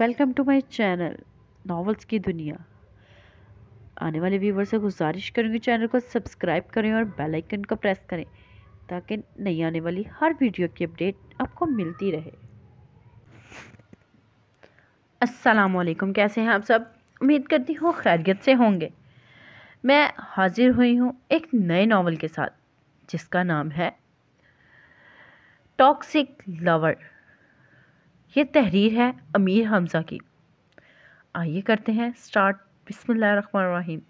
welcome to my channel novels की दुनिया आने वाले व्यूवर से गुजारिश करूँगी चैनल को सब्सक्राइब करें और बेल आइकन को प्रेस करें ताकि नई आने वाली हर वीडियो की अपडेट आपको मिलती रहे अस्सलाम वालेकुम कैसे हैं आप सब उम्मीद करती हूँ खैरियत से होंगे मैं हाजिर हुई हूँ एक नए नावल के साथ जिसका नाम है टॉक्सिक लवर ये तहरीर है अमीर हमज़ा की आइए करते हैं स्टार्ट बिसमीम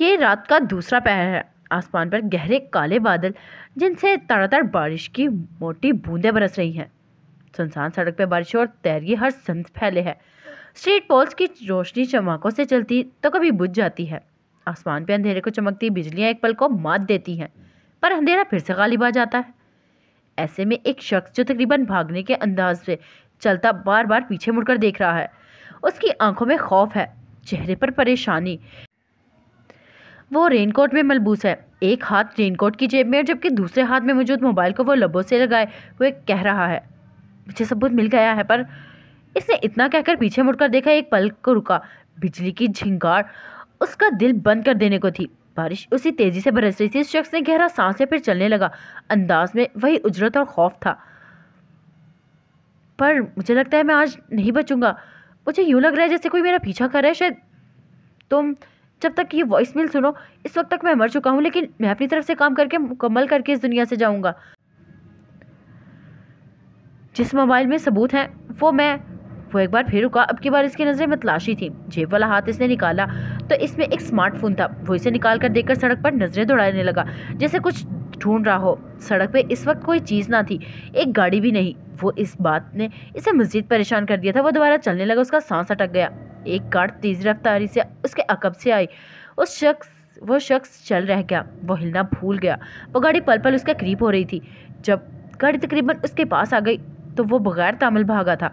ये रात का दूसरा पहर है आसमान पर गहरे काले बादल जिनसे तारातार बारिश की मोटी बूंदें बरस रही हैं सुनसान सड़क पर बारिश और तैरगी हर संत फैले है स्ट्रीट पोल्स की रोशनी चमकों से चलती तो कभी बुझ जाती है आसमान पर अंधेरे को चमकती बिजलियाँ एक पल को मात देती हैं पर अंधेरा फिर से गालिब आ जाता है ऐसे में एक शख्स जो तकरीबन भागने के अंदाज से चलता बार बार पीछे मुड़कर देख रहा है उसकी आंखों में खौफ है चेहरे पर परेशानी वो रेनकोट में मलबूस है एक हाथ रेनकोट की जेब में जबकि दूसरे हाथ में मौजूद मोबाइल को वो लबों से लगाए हुए कह रहा है मुझे सबूत मिल गया है पर इसने इतना कहकर पीछे मुड़कर देखा एक पल को रुका बिजली की झिंगार उसका दिल बंद कर देने को थी बारिश उसी तेज़ी से बरस रही थी इस शख्स ने गहरा सांस लिया फिर चलने लगा अंदाज में वही उजरत और खौफ था पर मुझे लगता है मैं आज नहीं बचूंगा मुझे यूं लग रहा है जैसे कोई मेरा पीछा कर रहा है शायद तुम जब तक ये वॉइस मेल सुनो इस वक्त तक मैं मर चुका हूँ लेकिन मैं अपनी तरफ से काम करके मुकम्मल करके इस दुनिया से जाऊँगा जिस मोबाइल में सबूत हैं वो मैं वो एक बार फिर रुका अब की बार इसकी नज़रें मतलाशी थी जेब वाला हाथ इसने निकाला तो इसमें एक स्मार्टफोन था वो इसे निकाल कर देखकर सड़क पर नजरें दौड़ाने लगा जैसे कुछ ढूंढ रहा हो सड़क पे इस वक्त कोई चीज़ ना थी एक गाड़ी भी नहीं वो इस बात ने इसे मजीद परेशान कर दिया था वो दोबारा चलने लगा उसका सांस अटक गया एक कार तेज़ रफ्तारी से उसके अकब से आई उस शख्स वो शख्स चल रह गया वो हिलना भूल गया वो गाड़ी पल पल उसके करीब हो रही थी जब गाड़ी तकरीबन उसके पास आ गई तो वो बगैर तामिल भागा था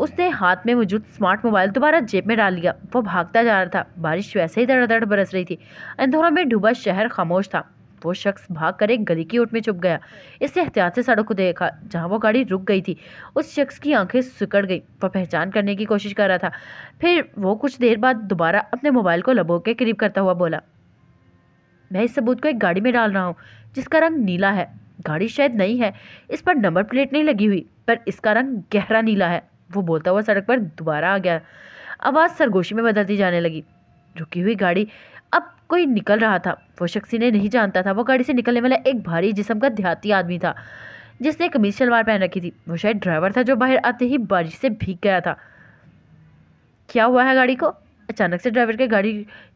उसने हाथ में मौजूद स्मार्ट मोबाइल दोबारा जेब में डाल लिया वो भागता जा रहा था बारिश वैसे ही दड़ दड़ बरस रही थी अंधेरों में डूबा शहर खामोश था वो शख्स भाग कर एक गली की ओट में छुप गया इसने एहतियात से सड़क को देखा जहाँ वो गाड़ी रुक गई थी उस शख्स की आंखें सिकड़ गई वह पहचान करने की कोशिश कर रहा था फिर वो कुछ देर बाद दोबारा अपने मोबाइल को लबो के करीब करता हुआ बोला मैं इस सबूत को एक गाड़ी में डाल रहा हूँ जिसका रंग नीला है गाड़ी शायद नहीं है इस पर नंबर प्लेट नहीं लगी हुई पर इसका रंग गहरा नीला है वो बोलता हुआ सड़क पर दोबारा आ गया आवाज़ सरगोशी में बदलती जाने लगी रुकी हुई गाड़ी अब कोई निकल रहा था वो शख्स ने नहीं जानता था वो गाड़ी से निकलने वाला एक भारी जिसम का देहाती आदमी था जिसने कमीज शलवार पहन रखी थी वो शायद ड्राइवर था जो बाहर आते ही बारिश से भीग गया था क्या हुआ है गाड़ी को अचानक से ड्राइवर के गाड़ी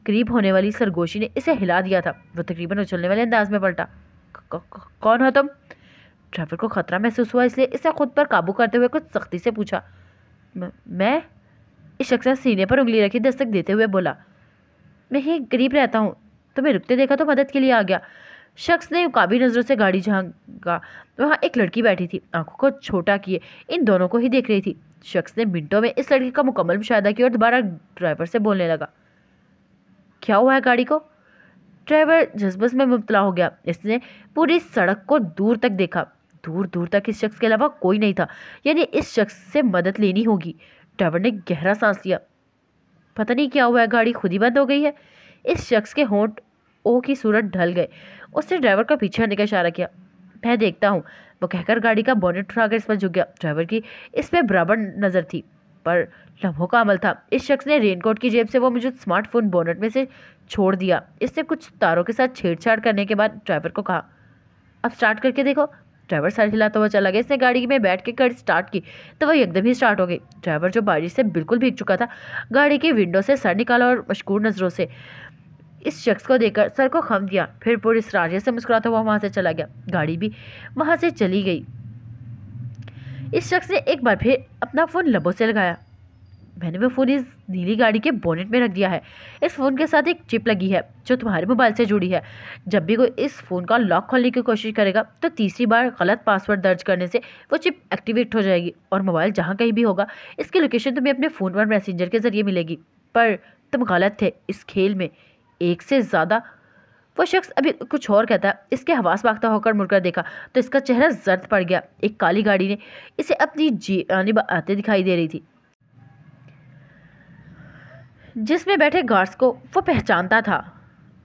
करीब होने वाली सरगोशी ने इसे हिला दिया था वो तकरीबन उछलने वाले अंदाज में पलटा कौन हो तुम ड्राइवर को खतरा महसूस हुआ इसलिए इसे खुद पर काबू करते हुए कुछ सख्ती से पूछा मैं इस शख्स ने सीने पर उंगली रखी दस्तक देते हुए बोला मैं ही गरीब रहता हूँ तुम्हें रुकते देखा तो मदद के लिए आ गया शख्स ने काबी नज़रों से गाड़ी झाँगा वहाँ एक लड़की बैठी थी आंखों को छोटा किए इन दोनों को ही देख रही थी शख्स ने मिनटों में इस लड़की का मुकम्मल मुशाह किया और दोबारा ड्राइवर से बोलने लगा क्या हुआ है गाड़ी को ड्राइवर जज्बस में मुबतला हो गया इसने पूरी सड़क को दूर तक देखा दूर दूर तक इस शख्स के अलावा कोई नहीं था यानी इस शख्स से मदद लेनी होगी ड्राइवर ने गहरा सांस लिया पता नहीं क्या हुआ है गाड़ी खुद ही बंद हो गई है इस शख्स के होंठ ओ की सूरत ढल गए उसने ड्राइवर का पीछे आने का इशारा किया मैं देखता हूँ वो कहकर गाड़ी का बॉनेट उठाकर इस पर झुक गया ड्राइवर की इस पर बराबर नज़र थी पर लम्हों का अमल था इस शख्स ने रेनकोट की जेब से वो मुझे स्मार्टफोन बोनेट में से छोड़ दिया इसने कुछ तारों के साथ छेड़छाड़ करने के बाद ड्राइवर को कहा अब स्टार्ट करके देखो ड्राइवर सर हिलाता हुआ चला गया इसने गाड़ी में बैठ के गाड़ी स्टार्ट की तो वह एकदम ही स्टार्ट हो गई ड्राइवर जो बारिश से बिल्कुल भीग चुका था गाड़ी की विंडो से सर निकाला और मशहूर नज़रों से इस शख्स को देखकर सर को खम दिया फिर पूरी सराजे से मुस्कुराता हुआ वहाँ से चला गया गाड़ी भी वहाँ से चली गई इस शख्स ने एक बार फिर अपना फ़ोन लबों से लगाया मैंने वो फ़ोन इस नीली गाड़ी के बोनेट में रख दिया है इस फ़ोन के साथ एक चिप लगी है जो तुम्हारे मोबाइल से जुड़ी है जब भी कोई इस फ़ोन का लॉक खोलने की कोशिश करेगा तो तीसरी बार गलत पासवर्ड दर्ज करने से वो चिप एक्टिवेट हो जाएगी और मोबाइल जहाँ कहीं भी होगा इसकी लोकेशन तुम्हें अपने फ़ोन पर मैसेंजर के ज़रिए मिलेगी पर तुम गलत थे इस खेल में एक से ज़्यादा वो शख्स अभी कुछ और कहता है इसके हवास भागता होकर मुड़कर देखा तो इसका चेहरा जर्द पड़ गया एक काली गाड़ी ने इसे अपनी जी आने आते दिखाई दे रही थी जिसमें बैठे गार्ड्स को वो पहचानता था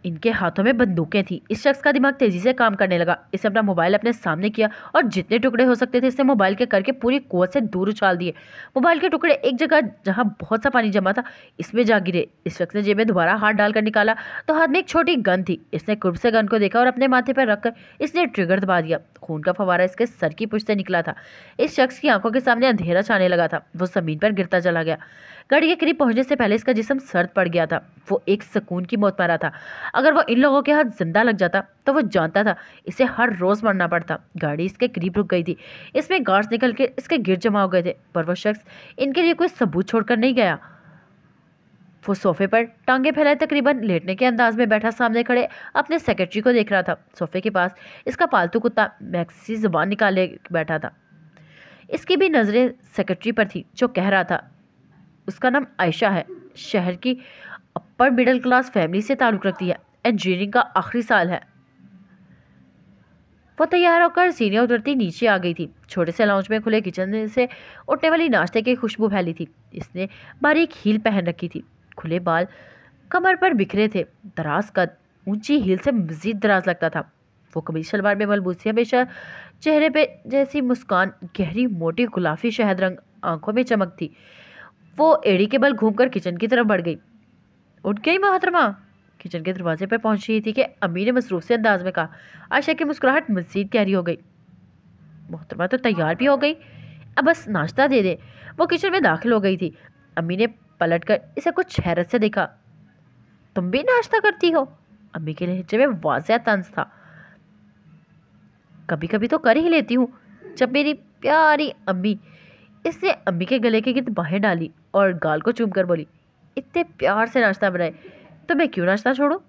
इनके हाथों में बंदूकें थी इस शख्स का दिमाग तेजी से काम करने लगा इसे अपना मोबाइल अपने सामने किया और जितने टुकड़े हो सकते थे इसने मोबाइल के करके पूरी कुत से दूर उछाल दिए मोबाइल के टुकड़े एक जगह जहां बहुत सा पानी जमा था इसमें जा गिरे इस शख्स ने जेब में दोबारा हाथ डालकर निकाला तो हाथ में एक छोटी गन थी इसने कुर्ब से गन को देखा और अपने माथे पर रखकर इसने ट्रिगर दबा दिया खून का फवारा इसके सर की पुछ से निकला था इस शख्स की आंखों के सामने अंधेरा छाने लगा था वो जमीन पर गिरता चला गया गाड़ी के करीब पहुंचने से पहले इसका जिसम सर्द पड़ गया था वो एक सुकून की मौत मारा था अगर वो इन लोगों के हाथ जिंदा लग जाता तो वो जानता था इसे हर रोज़ मरना पड़ता गाड़ी इसके करीब रुक गई थी इसमें गार्ड्स निकल के इसके गिर जमा हो गए थे पर वो शख्स इनके लिए कोई सबूत छोड़कर नहीं गया वो सोफे पर टांगे फैलाए तकरीबन लेटने के अंदाज में बैठा सामने खड़े अपने सेक्रेटरी को देख रहा था सोफे के पास इसका पालतू कुत्ता मैक्सी जबान निकाले बैठा था इसकी भी नज़रें सेक्रेटरी पर थी जो कह रहा था उसका नाम आयशा है शहर की अपर मिडल क्लास फैमिली से ताल्लुक़ रखती है इंजीनियरिंग का आखिरी साल है वो तैयार होकर सीनियर उतरती नीचे आ गई थी छोटे से लाउंज में खुले किचन से उठने वाली नाश्ते की खुशबू फैली थी इसने बारीक हील पहन रखी थी खुले बाल कमर पर बिखरे थे दराज कद ऊंची हील से मजीद दराज लगता था वो कभी शलवार में मलबूस थी हमेशा चेहरे पे जैसी मुस्कान गहरी मोटी गुलाफी शहद रंग आंखों में चमक थी वो एड़ी के बल घूमकर किचन की तरफ बढ़ गई उठ गई मोहतरमा किचन के दरवाजे पर पहुंच रही थी कि अम्मी ने मसरूफ से अंदाज में कहा आशा की मुस्कुराहट मजीद गहरी हो गई मोहतरमा तो तैयार भी हो गई अब बस नाश्ता दे दे वो किचन में दाखिल हो गई थी अम्मी ने पलट कर इसे कुछ हैरत से देखा तुम भी नाश्ता करती हो अम्मी के लहजे में वाज तंज था कभी कभी तो कर ही लेती हूँ जब मेरी प्यारी अम्मी इसने अम्मी के गले के गिद्ध बाहें डाली और गाल को चूम कर बोली इतने प्यार से नाश्ता बनाए तो मैं क्यों नाश्ता छोड़ूँ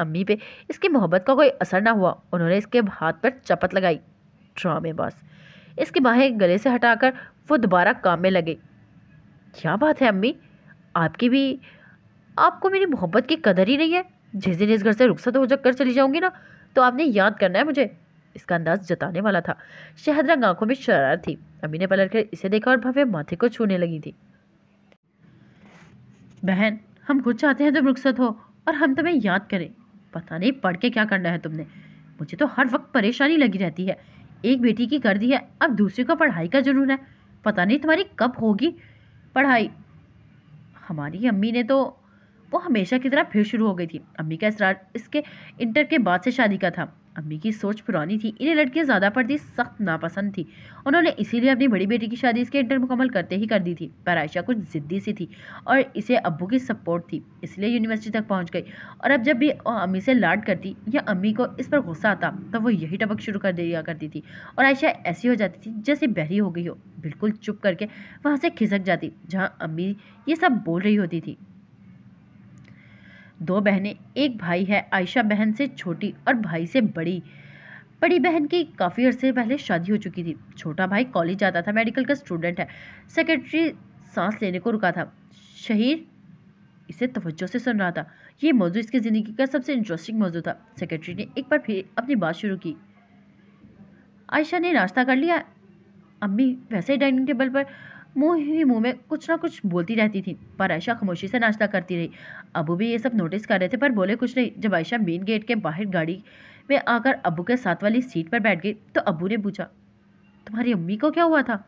अम्मी पे इसकी मोहब्बत का कोई असर ना हुआ उन्होंने इसके हाथ पर चपत लगाई ड्रामे बस इसकी बाहें गले से हटाकर वो दोबारा काम में लगे क्या बात है अम्मी आपकी भी आपको मेरी मोहब्बत की कदर ही नहीं है जिस दिन इस घर से रुखसत हो जाकर चली जाऊँगी ना तो आपने याद करना है मुझे इसका अंदाज जताने वाला था शहद आंखों में शरार थी अम्मी ने पलटकर इसे देखा और भव्य माथे को छूने लगी थी बहन हम खुद चाहते हैं तुम रुखसत हो और हम तुम्हें याद करें पता नहीं पढ़ के क्या करना है तुमने मुझे तो हर वक्त परेशानी लगी रहती है एक बेटी की कर दी है अब दूसरी को पढ़ाई का जुनून है पता नहीं तुम्हारी कब होगी पढ़ाई हमारी अम्मी ने तो वो हमेशा की तरह फिर शुरू हो गई थी अम्मी का इसरार इसके इंटर के बाद से शादी का था अम्मी की सोच पुरानी थी इन्हें लड़कियां ज़्यादा पढ़ती सख्त नापसंद थी उन्होंने इसीलिए अपनी बड़ी बेटी की शादी इसके इंटर मुकम्मल करते ही कर दी थी पर आयशा कुछ ज़िद्दी सी थी और इसे अबू की सपोर्ट थी इसलिए यूनिवर्सिटी तक पहुंच गई और अब जब भी अम्मी से लाड करती या अम्मी को इस पर गुस्सा आता तो वो यही टपक शुरू कर दिया करती थी और आयशा ऐसी हो जाती थी जैसे बहरी हो गई हो बिल्कुल चुप करके वहाँ से खिसक जाती जहाँ अम्मी ये सब बोल रही होती थी दो बहनें एक भाई है आयशा बहन से छोटी और भाई से बड़ी बड़ी बहन की काफ़ी अरसे पहले शादी हो चुकी थी छोटा भाई कॉलेज जाता था मेडिकल का स्टूडेंट है सेक्रेटरी सांस लेने को रुका था शहीर इसे तवज्जो से सुन रहा था ये मौजू इसकी ज़िंदगी का सबसे इंटरेस्टिंग मौजू था सेक्रेटरी ने एक बार फिर अपनी बात शुरू की आयशा ने नाश्ता कर लिया अम्मी वैसे ही डाइनिंग टेबल पर मुंह ही मुंह में कुछ ना कुछ बोलती रहती थी पर आयशा खामोशी से नाश्ता करती रही अबू भी ये सब नोटिस कर रहे थे पर बोले कुछ नहीं जब आयशा मेन गेट के बाहर गाड़ी में आकर अबू के साथ वाली सीट पर बैठ गई तो अबू ने पूछा तुम्हारी अम्मी को क्या हुआ था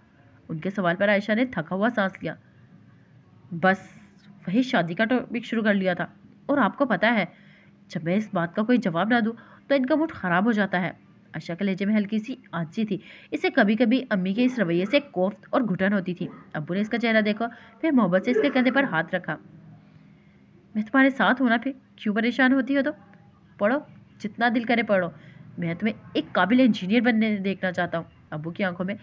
उनके सवाल पर आयशा ने थका हुआ सांस लिया बस वही शादी का टॉपिक शुरू कर लिया था और आपको पता है जब मैं इस बात का कोई जवाब ना दूँ तो इनका मूड ख़राब हो जाता है अशा के लहजे में हल्की सी आंची थी इसे कभी कभी अम्मी के इस रवैये से कोफ्त और घुटन होती थी अबू ने इसका चेहरा देखा फिर मोहब्बत से इसके कंधे पर हाथ रखा मैं तुम्हारे साथ हूँ ना फिर क्यों परेशान होती हो तो पढ़ो जितना दिल करे पढ़ो मैं तुम्हें एक काबिल इंजीनियर बनने देखना चाहता हूँ अबू की आंखों में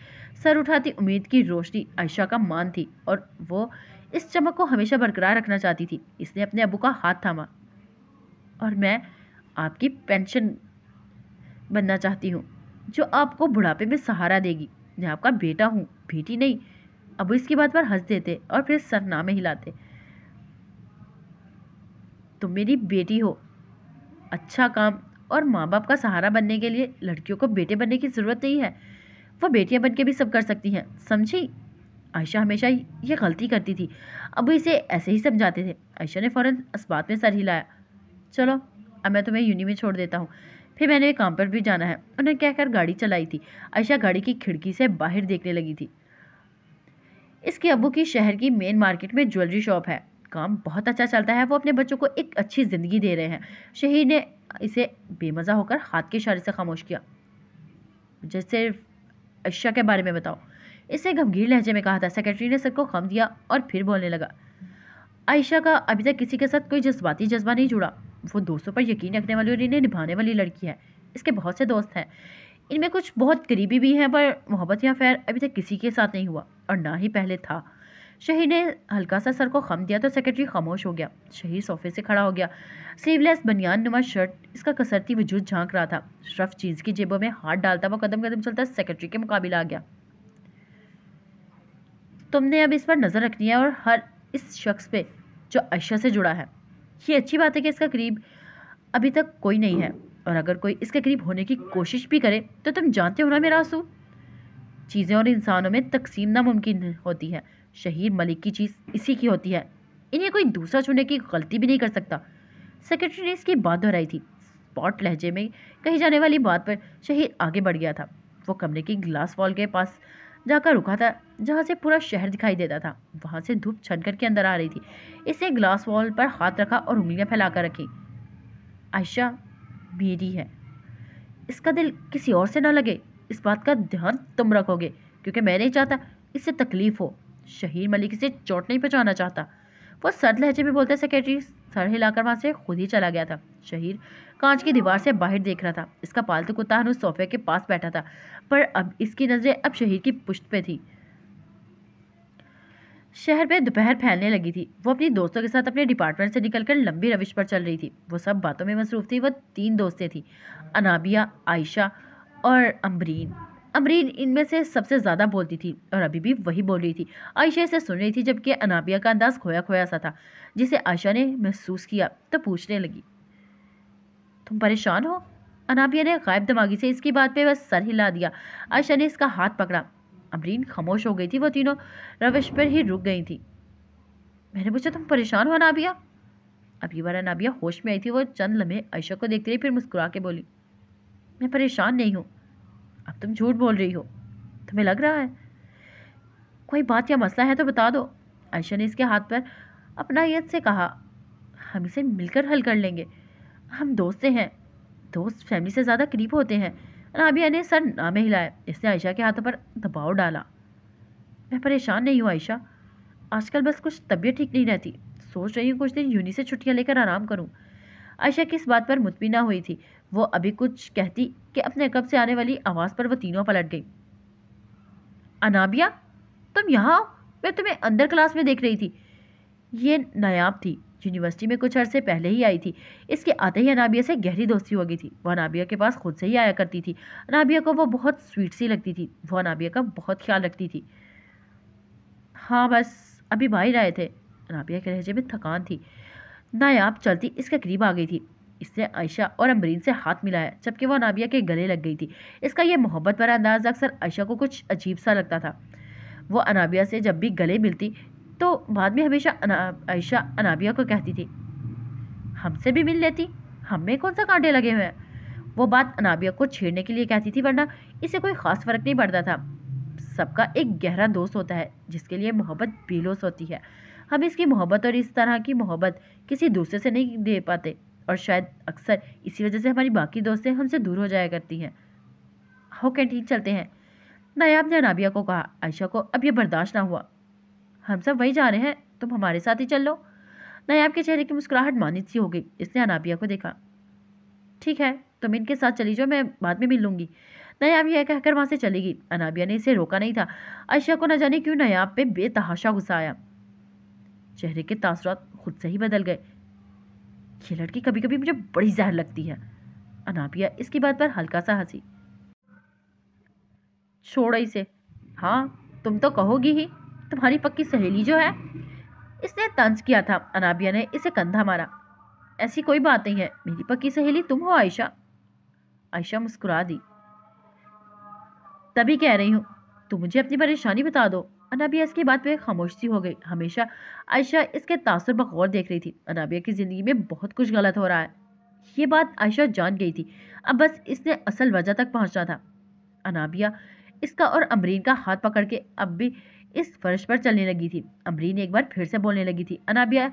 सर उठाती उम्मीद की रोशनी आयशा का मान थी और वो इस चमक को हमेशा बरकरार रखना चाहती थी इसने अपने अबू का हाथ थामा और मैं आपकी पेंशन बनना चाहती हूँ जो आपको बुढ़ापे में सहारा देगी मैं आपका बेटा हूँ बेटी नहीं अब इसकी बात पर हंस देते और फिर सरनामे हिलाते तुम मेरी बेटी हो अच्छा काम और माँ बाप का सहारा बनने के लिए लड़कियों को बेटे बनने की ज़रूरत नहीं है वो बेटियाँ बन के भी सब कर सकती हैं समझी आयशा हमेशा ये गलती करती थी अब इसे ऐसे ही समझाते थे आयशा ने फ़ौरन इस बात में सर हिलाया चलो अब मैं तुम्हें यूनी में छोड़ देता हूँ फिर मैंने काम पर भी जाना है उन्हें कहकर गाड़ी चलाई थी आयशा गाड़ी की खिड़की से बाहर देखने लगी थी इसके अबू की शहर की मेन मार्केट में ज्वेलरी शॉप है काम बहुत अच्छा चलता है वो अपने बच्चों को एक अच्छी ज़िंदगी दे रहे हैं शहीद ने इसे बेमज़ा होकर हाथ के इशारे से खामोश किया जैसे अशा के बारे में बताओ इसे गमगीर लहजे में कहा था सेक्रेटरी ने सर को खम दिया और फिर बोलने लगा आयशा का अभी तक किसी के साथ कोई जज्बाती जज्बा नहीं जुड़ा वो दोस्तों पर यकीन रखने वाली और इन्हें निभाने वाली लड़की है इसके बहुत से दोस्त हैं इनमें कुछ बहुत करीबी भी हैं पर मोहब्बत या फैर अभी तक किसी के साथ नहीं हुआ और ना ही पहले था शहीद ने हल्का सा सर को खम दिया तो सेक्रेटरी खामोश हो गया शहीद सोफे से खड़ा हो गया स्लीवलेस बनियान नुमा शर्ट इसका कसरती वजूद झांक रहा था श्रफ चीज़ की जेबों में हाथ डालता वो कदम कदम चलता सेक्रेटरी के मुकाबले आ गया तुमने अब इस पर नज़र रखनी है और हर इस शख्स पे जो अशा से जुड़ा है ये अच्छी बात है कि इसका करीब अभी तक कोई नहीं है और अगर कोई इसके करीब होने की कोशिश भी करे तो तुम जानते हो ना मेरा आंसू चीज़ें और इंसानों में तकसीम नामुमकिन होती है शहीद मलिक की चीज़ इसी की होती है इन्हें कोई दूसरा चुने की गलती भी नहीं कर सकता सेक्रेटरी ने इसकी बात दोहराई थी स्पॉट लहजे में कही जाने वाली बात पर शहीद आगे बढ़ गया था वो कमरे की ग्लास वॉल के पास जाकर रुका था जहाँ से पूरा शहर दिखाई देता था वहाँ से धूप छन के अंदर आ रही थी इसने ग्लास वॉल पर हाथ रखा और उंगलियाँ फैलाकर रखी आयशा मेरी है इसका दिल किसी और से ना लगे इस बात का ध्यान तुम रखोगे क्योंकि मैं नहीं चाहता इससे तकलीफ हो शहीर मलिक इसे चोट नहीं पहुँचाना चाहता वो सर लहजे में बोलते सेक्रेटरी सर हिलाकर वहाँ से खुद ही चला गया था शहीर कांच की दीवार से बाहर देख रहा था इसका पालतू कुत्ता हनुज सोफे के पास बैठा था पर अब इसकी नज़रें अब शहीर की पुश्त पे थी शहर में दोपहर फैलने लगी थी वो अपनी दोस्तों के साथ अपने डिपार्टमेंट से निकलकर लंबी रविश पर चल रही थी वो सब बातों में मसरूफ थी वह तीन दोस्तें थी अनाबिया आयशा और अमरीन अमरीन इनमें से सबसे ज़्यादा बोलती थी और अभी भी वही बोल रही थी आयशा इसे सुन रही थी जबकि अनाबिया का अंदाज़ खोया खोया सा था जिसे आयशा ने महसूस किया तो पूछने लगी तुम परेशान हो अनाबिया ने गायब दिमागी से इसकी बात पे बस सर हिला दिया आयशा ने इसका हाथ पकड़ा अमरीन खामोश हो गई थी वो तीनों रविश पर ही रुक गई थी मैंने पूछा तुम परेशान हो अनाबिया अभी बार अनाबिया होश में आई थी वो चंद लम्हे आयशा को देखते रही फिर मुस्कुरा के बोली मैं परेशान नहीं हूँ अब तुम झूठ बोल रही हो तुम्हें लग रहा है कोई बात या मसला है तो बता दो आयशा ने इसके हाथ पर अपना यद से कहा हम इसे मिलकर हल कर लेंगे हम दोस्त हैं दोस्त फैमिली से ज़्यादा करीब होते हैं राबिया ने सर नामे हिलाया इसने आयशा के हाथों पर दबाव डाला मैं परेशान नहीं हूँ आयशा आजकल बस कुछ तबीयत ठीक नहीं रहती सोच रही हूँ कुछ दिन यूनी से छुट्टियाँ लेकर आराम करूँ आयशा किस बात पर मुतमिना हुई थी वो अभी कुछ कहती कि अपने कब से आने वाली आवाज़ पर वो तीनों पलट गई अनाबिया तुम यहाँ मैं तुम्हें अंदर क्लास में देख रही थी ये नायाब थी यूनिवर्सिटी में कुछ अरसे पहले ही आई थी इसके आते ही अनाबिया से गहरी दोस्ती हो गई थी वह अनाबिया के पास खुद से ही आया करती थी अनाबिया को वो बहुत स्वीट सी लगती थी वह अनाबिया का बहुत ख्याल रखती थी हाँ बस अभी बाहर आए थे अनाबिया के लहजे में थकान थी नायाब चलती इसके करीब आ गई थी इसने आयशा और अमरीन से हाथ मिलाया जबकि वह अनाबिया के गले लग गई थी इसका यह मोहब्बत भरा अंदाज अक्सर आयशा को कुछ अजीब सा लगता था वो अनाबिया से जब भी गले मिलती तो बाद में हमेशा आयशा अनाबिया को कहती थी हमसे भी मिल लेती हमें कौन सा कांटे लगे हुए हैं वो बात अनाबिया को छेड़ने के लिए कहती थी वरना इसे कोई ख़ास फ़र्क नहीं पड़ता था सबका एक गहरा दोस्त होता है जिसके लिए मोहब्बत बेलोस होती है हम इसकी मोहब्बत और इस तरह की मोहब्बत किसी दूसरे से नहीं दे पाते और शायद अक्सर इसी वजह से हमारी बाकी दोस्तें हमसे दूर हो जाया करती हैं हो कैंटीन चलते हैं नायाब ने अनाबिया को कहा आयशा को अब यह बर्दाश्त ना हुआ हम सब वही जा रहे हैं तुम हमारे साथ ही चल लो नायाब के चेहरे की मुस्कुराहट मानित सी हो गई इसने अनाबिया को देखा ठीक है तुम इनके साथ चली जाओ मैं बाद में मिल लूँगी नयाब यह कहकर वहाँ से चली गई अनाबिया ने इसे रोका नहीं था अशिया को न जाने क्यों नयाब पे बेतहाशा गुस्सा आया चेहरे के तासरात खुद से ही बदल गए ये लड़की कभी कभी मुझे बड़ी जहर लगती है अनाबिया इसकी बात पर हल्का सा हंसी छोड़ इसे हाँ तुम तो कहोगी ही तुम्हारी पक्की सहेली जो है इसने तंज किया था अनाबिया ने इसे कंधा मारा ऐसी कोई बात नहीं है मेरी पक्की सहेली तुम हो आयशा आयशा मुस्कुरा दी तभी कह रही हूँ तुम मुझे अपनी परेशानी बता दो अनाबिया इसकी बात पर खामोशी हो गई हमेशा आयशा इसके तासर बखौर देख रही थी अनाबिया की ज़िंदगी में बहुत कुछ गलत हो रहा है ये बात आयशा जान गई थी अब बस इसने असल वजह तक पहुंचना था अनाबिया इसका और अमरीन का हाथ पकड़ के अब भी इस फर्श पर चलने लगी थी अमरीन एक बार फिर से बोलने लगी थी अनाबिया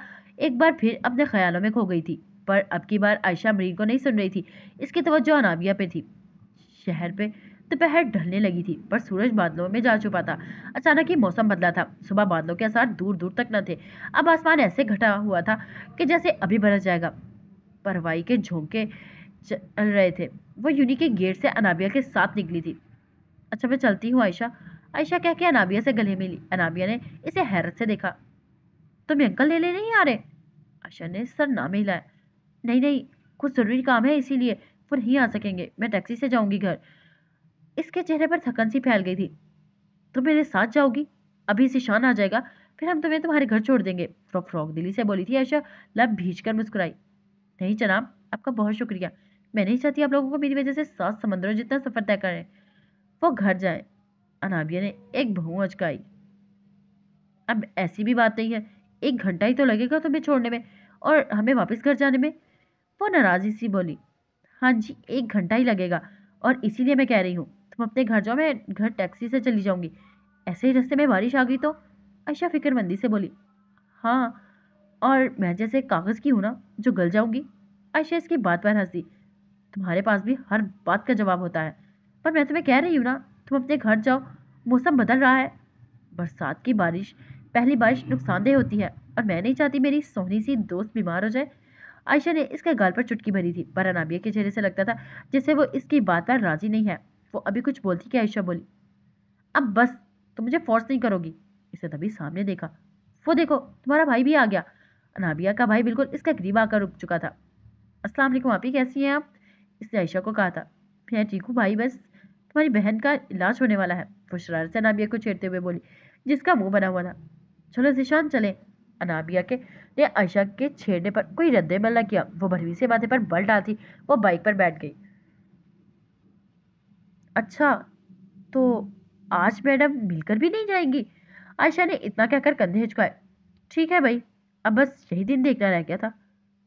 एक बार फिर अपने ख्यालों में खो गई थी पर अब की बार आयशा अमरीन को नहीं सुन रही थी इसकी तवज्जो तो अनाबिया पे थी शहर पे दोपहर ढलने लगी थी पर सूरज बादलों में जा चुका था अचानक ही मौसम बदला था सुबह बादलों के आसार दूर दूर तक न थे अब आसमान ऐसे घटा हुआ था कि जैसे अभी बरस जाएगा परवाई के झोंके चल रहे थे वो यूनी के गेट से अनाबिया के साथ निकली थी अच्छा मैं चलती हूँ आयशा आयशा कह के अनाबिया से गले मिली अनाबिया ने इसे हैरत से देखा तुम्हें अंकल लेने नहीं आ रहे आयशा ने सर नाम है नहीं नहीं कुछ ज़रूरी काम है इसीलिए वो नहीं आ सकेंगे मैं टैक्सी से जाऊंगी घर इसके चेहरे पर थकन सी फैल गई थी तुम मेरे साथ जाओगी अभी शान आ जाएगा फिर हम तुम्हें तुम्हारे घर छोड़ देंगे फ्रॉक फ्रॉक दिली से बोली थी आयशा लब भीज कर मुस्कुराई नहीं जनाब आपका बहुत शुक्रिया मैं नहीं चाहती आप लोगों को मेरी वजह से सात समंदरों जितना सफ़र तय करें वो घर जाएं अनाबिया ने एक भौं अचकाई अब ऐसी भी बात नहीं है एक घंटा ही तो लगेगा तुम्हें छोड़ने में और हमें वापस घर जाने में वो नाराज़ी सी बोली हाँ जी एक घंटा ही लगेगा और इसीलिए मैं कह रही हूँ तुम अपने घर जाओ मैं घर टैक्सी से चली जाऊँगी ऐसे ही रस्ते में बारिश आ गई तो अशा फिक्रमंदी से बोली हाँ और मैं जैसे कागज़ की हूँ ना जो गल जाऊँगी अशा इसकी बात पर हंसी तुम्हारे पास भी हर बात का जवाब होता है पर मैं तुम्हें कह रही हूँ ना तुम अपने घर जाओ मौसम बदल रहा है बरसात की बारिश पहली बारिश नुकसानदेह होती है और मैं नहीं चाहती मेरी सोहनी सी दोस्त बीमार हो जाए आयशा ने इसके गाल पर चुटकी भरी थी पर अनाबिया के चेहरे से लगता था जैसे वो इसकी बात पर राजी नहीं है वो अभी कुछ बोलती कि आयशा बोली अब बस तुम मुझे फोर्स नहीं करोगी इसे तभी सामने देखा वो देखो तुम्हारा भाई भी आ गया अनाबिया का भाई बिल्कुल इसका करीब आकर रुक चुका था असलम आप ही कैसी हैं आप इसने आयशा को कहा था मैं ठीक हूँ भाई बस तुम्हारी बहन का इलाज होने वाला है वो शरारत से अनाबिया को छेड़ते हुए बोली जिसका मुंह बना हुआ था चलो जिशान चले अनाबिया के ने आयशा के छेड़ने पर कोई रद्द मल्ला किया वो भरवी से माथे पर बल डालती वो बाइक पर बैठ गई अच्छा तो आज मैडम मिलकर भी नहीं जाएंगी आयशा ने इतना कहकर कंधे हिचकाए ठीक है भाई अब बस यही दिन देखना रह गया था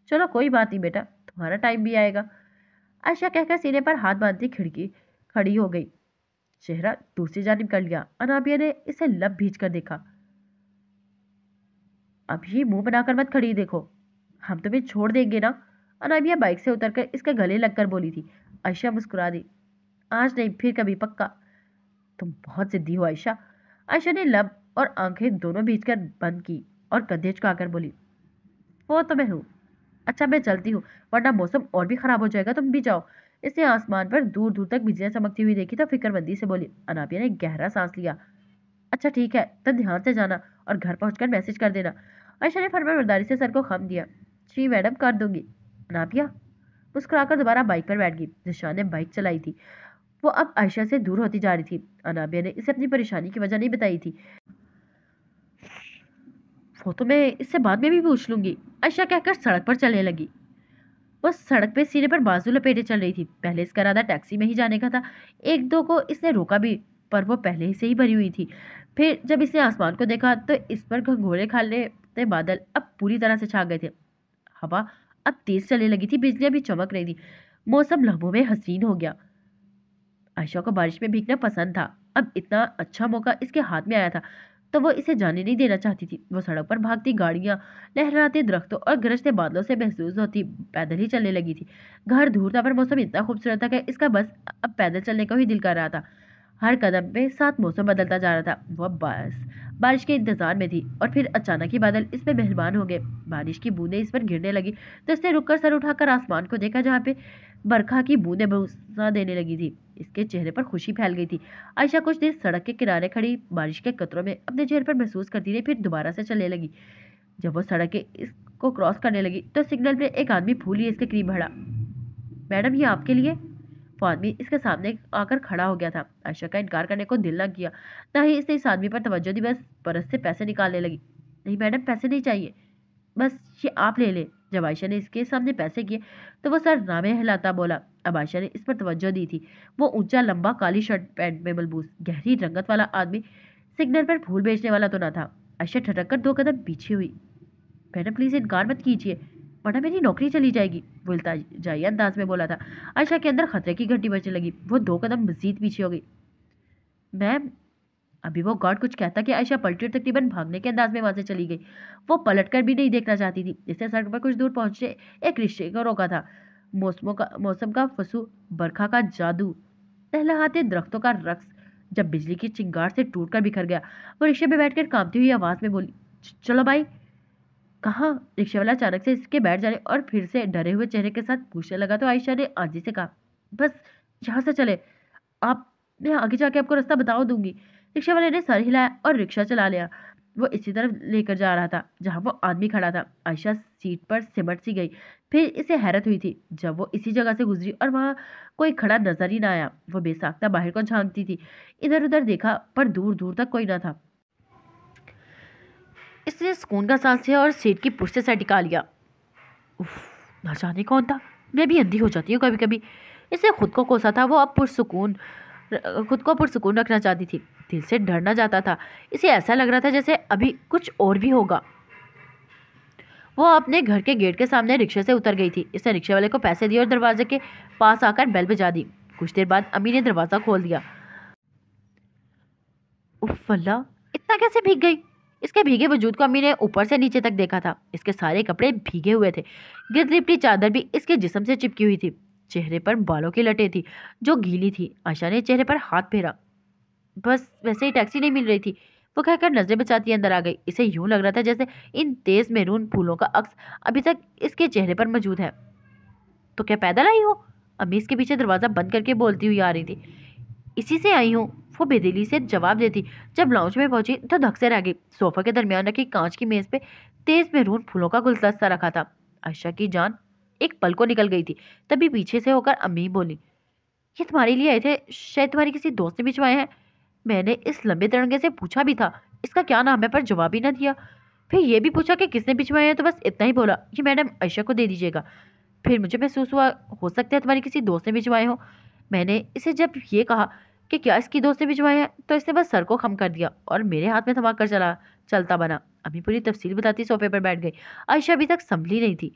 चलो कोई बात नहीं बेटा तुम्हारा टाइम भी आएगा आयशा कहकर सीने पर हाथ बांधती खिड़की खड़ी हो गई चेहरा दूसरी जानब कर लिया अनाबिया ने इसे लब भीज कर देखा अभी मुंह बनाकर मत खड़ी देखो हम तुम्हें छोड़ देंगे ना अनाबिया बाइक से उतरकर इसके गले लगकर बोली थी आयशा मुस्कुरा दी आज नहीं फिर कभी पक्का तुम बहुत जिद्दी हो आयशा आयशा ने लब और आंखें दोनों भीज कर बंद की और कंधे आकर बोली वो तो मैं हूँ अच्छा मैं चलती हूँ वरना मौसम और भी ख़राब हो जाएगा तुम भी जाओ इसने आसमान पर दूर दूर तक बिजलियाँ चमकती हुई देखी तो फिक्रमंदी से बोली अनाबिया ने गहरा सांस लिया अच्छा ठीक है तब ध्यान से जाना और घर पहुंचकर मैसेज कर देना आयशा ने फरमाबरदारी से सर को खम दिया श्री मैडम कर दूंगी अनाबिया मुस्कुराकर दोबारा बाइक पर बैठ गई निशान ने बाइक चलाई थी वो अब आयशा से दूर होती जा रही थी अनाबिया ने इसे अपनी परेशानी की वजह नहीं बताई थी वो तो मैं इससे बाद में भी पूछ लूंगी आयशा कहकर सड़क पर चलने लगी वो सड़क पे सिरे पर बाजू लपेटे चल रही थी पहले इसका इरादा टैक्सी में ही जाने का था एक दो को इसने रोका भी पर वो पहले ही से ही भरी हुई थी फिर जब इसने आसमान को देखा तो इस पर घंघोरे खा लेते बादल अब पूरी तरह से छा गए थे हवा अब तेज चलने लगी थी बिजलियाँ भी चमक रही थी मौसम लम्हों में हसीन हो गया आयशा को बारिश में भीगना पसंद था अब इतना अच्छा मौका इसके हाथ में आया था तो वो इसे जाने नहीं देना चाहती थी वो सड़क पर भागती गाड़ियाँ लहराते दरख्तों और गरजते बादलों से महसूस होती पैदल ही चलने लगी थी घर दूर था पर मौसम इतना खूबसूरत था कि इसका बस अब पैदल चलने का ही दिल कर रहा था हर कदम पे साथ मौसम बदलता जा रहा था वह बस बारिश के इंतजार में थी और फिर अचानक ही बादल इस पर मेहरबान हो गए बारिश की बूंदें इस पर गिरने लगी तो इसने रुककर सर उठाकर आसमान को देखा जहाँ पे बरखा की बूंदें भरोसा देने लगी थी इसके चेहरे पर खुशी फैल गई थी आयशा कुछ देर सड़क के किनारे खड़ी बारिश के कतरों में अपने चेहरे पर महसूस करती रही फिर दोबारा से चलने लगी जब वो सड़क के इसको क्रॉस करने लगी तो सिग्नल पर एक आदमी भूल ही इसके करीब भड़ा मैडम ये आपके लिए वो आदमी इसके सामने आकर खड़ा हो गया था आयशा का इनकार करने को दिल ना किया ना ही इसने इस आदमी पर तवज्जो दी बस बरस से पैसे निकालने लगी नहीं मैडम पैसे नहीं चाहिए बस ये आप ले लें जब आयशा ने इसके सामने पैसे किए तो वह सर नामे हिलाता बोला अब आयशा ने इस पर तवज्जो दी थी वो ऊंचा लंबा काली शर्ट पैंट में मलबूस गहरी रंगत वाला आदमी सिग्नल पर फूल बेचने वाला तो ना था आयशा ठटक कर दो कदम पीछे हुई मैडम प्लीज़ इनकार मत कीजिए वरना मेरी नौकरी चली जाएगी बोलता जाइए अंदाज में बोला था आयशा के अंदर खतरे की घंटी बजने लगी वो दो कदम मजीद पीछे हो गई मैम अभी वो गॉड कुछ कहता कि आयशा पलटी तकरीबन भागने के अंदाज में वहाँ से चली गई वो पलटकर भी नहीं देखना चाहती थी इससे सड़क पर कुछ दूर पहुँचे एक रिश्ते को रोका था मौसमों का मौसम का फसू बरखा का जादू लहलहाते दरख्तों का रक्स जब बिजली की चिंगार से टूट कर बिखर गया वो रिक्शे में बैठकर कांपती हुई आवाज़ में बोली चलो भाई कहाँ रिक्शे वाला अचानक से इसके बैठ जाने और फिर से डरे हुए चेहरे के साथ पूछने लगा तो आयशा ने आजी से कहा बस यहाँ से चले आप मैं आगे जाके आपको रास्ता बता दूंगी रिक्शा वाले ने सर हिलाया और रिक्शा चला लिया वो इसी तरफ लेकर जा रहा था जहाँ वो आदमी खड़ा था आयशा सीट पर सिमट सी गई फिर इसे हैरत हुई थी जब वो इसी जगह से गुजरी और वहाँ कोई खड़ा नजर ही ना आया वो बेसाख्ता बाहर को झांकती थी इधर उधर देखा पर दूर दूर तक कोई ना था इसने सुकून का सांस लिया और सीट की पुष्ट से टिका लिया उफ, ना जाने कौन था मैं भी अंधी हो जाती हूँ कभी कभी इसने खुद को कोसा था वो अब पुरसकून खुद को पुरसकून रखना चाहती थी दिल से डरना जाता था इसे ऐसा लग रहा था जैसे अभी कुछ और भी होगा वो अपने घर के गेट के सामने रिक्शे से उतर गई थी इसने रिक्शे वाले को पैसे दिए और दरवाजे के पास आकर बेल बजा दी कुछ देर बाद अमी ने दरवाज़ा खोल दिया उफ इतना कैसे भीग गई इसके भीगे वजूद को अमी ने ऊपर से नीचे तक देखा था इसके सारे कपड़े भीगे हुए थे गिरद लिपटी चादर भी इसके जिसम से चिपकी हुई थी चेहरे पर बालों की लटे थी जो गीली थी आशा ने चेहरे पर हाथ फेरा बस वैसे ही टैक्सी नहीं मिल रही थी वो कहकर नजरें बचाती अंदर आ गई इसे यूं लग रहा था जैसे इन तेज मेरून फूलों का अक्स अभी तक इसके चेहरे पर मौजूद है तो क्या पैदल आई हो अम्मी इसके पीछे दरवाज़ा बंद करके बोलती हुई आ रही थी इसी से आई हूँ वो बेदिली से जवाब देती जब लाउंज में पहुंची तो धक से रह गई सोफा के दरमियान रखी कांच की मेज़ पे तेज मेरून फूलों का गुलदस्ता रखा था आशा की जान एक पल को निकल गई थी तभी पीछे से होकर अम्मी बोली ये तुम्हारे लिए आए थे शायद तुम्हारे किसी दोस्त ने भिजवाए हैं मैंने इस लंबे तिरंगे से पूछा भी था इसका क्या नाम है पर जवाब ही ना दिया फिर ये भी पूछा कि किसने भिजवाए हैं तो बस इतना ही बोला कि मैडम आयशा को दे दीजिएगा फिर मुझे महसूस हुआ हो सकता है तुम्हारी किसी दोस्त ने भिजवाए हो मैंने इसे जब ये कहा कि क्या इसकी दोस्त ने भिजवाए हैं तो इसने बस सर को खम कर दिया और मेरे हाथ में थमा कर चला चलता बना अभी पूरी तफसील बताती सोफे पर बैठ गई आयशा अभी तक संभली नहीं थी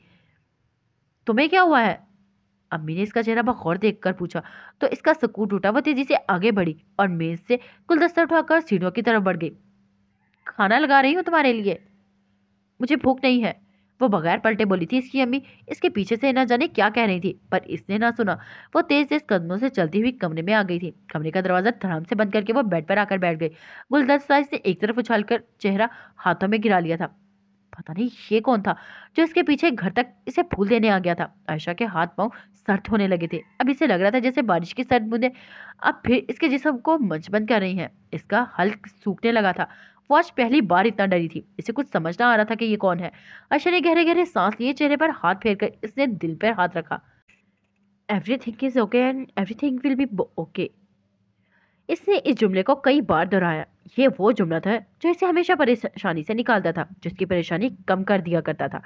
तुम्हें क्या हुआ है अम्मी ने इसका चेहरा बखौर देख कर पूछा तो इसका सकून टूटा वह तेजी से आगे बढ़ी और मेज से गुलदस्ता उठाकर सीढ़ियों की तरफ बढ़ गई खाना लगा रही हूँ तुम्हारे लिए मुझे भूख नहीं है वो बगैर पलटे बोली थी इसकी अम्मी इसके पीछे से न जाने क्या कह रही थी पर इसने ना सुना वो तेज तेज कदमों से चलती हुई कमरे में आ गई थी कमरे का दरवाजा धड़ाम से बंद करके वो बेड पर आकर बैठ गई गुलदस्ता इसने एक तरफ उछाल कर चेहरा हाथों में गिरा लिया था पता नहीं ये कौन था जो इसके पीछे घर तक इसे फूल देने आ गया था आयशा के हाथ पाँव सर्द होने लगे थे अब इसे लग रहा था जैसे बारिश की सर्द बूंदे अब फिर इसके जिसम को मंचबंद कर रही हैं इसका हल्क सूखने लगा था वो आज पहली बार इतना डरी थी इसे कुछ समझ ना आ रहा था कि ये कौन है आयशा ने गहरे गहरे सांस लिए चेहरे पर हाथ फेर कर इसने दिल पर हाथ रखा everything is okay and everything will be okay इसने इस जुमले को कई बार दोहराया ये वो जुमला था जो इसे हमेशा परेशानी से निकालता था जिसकी परेशानी कम कर दिया करता था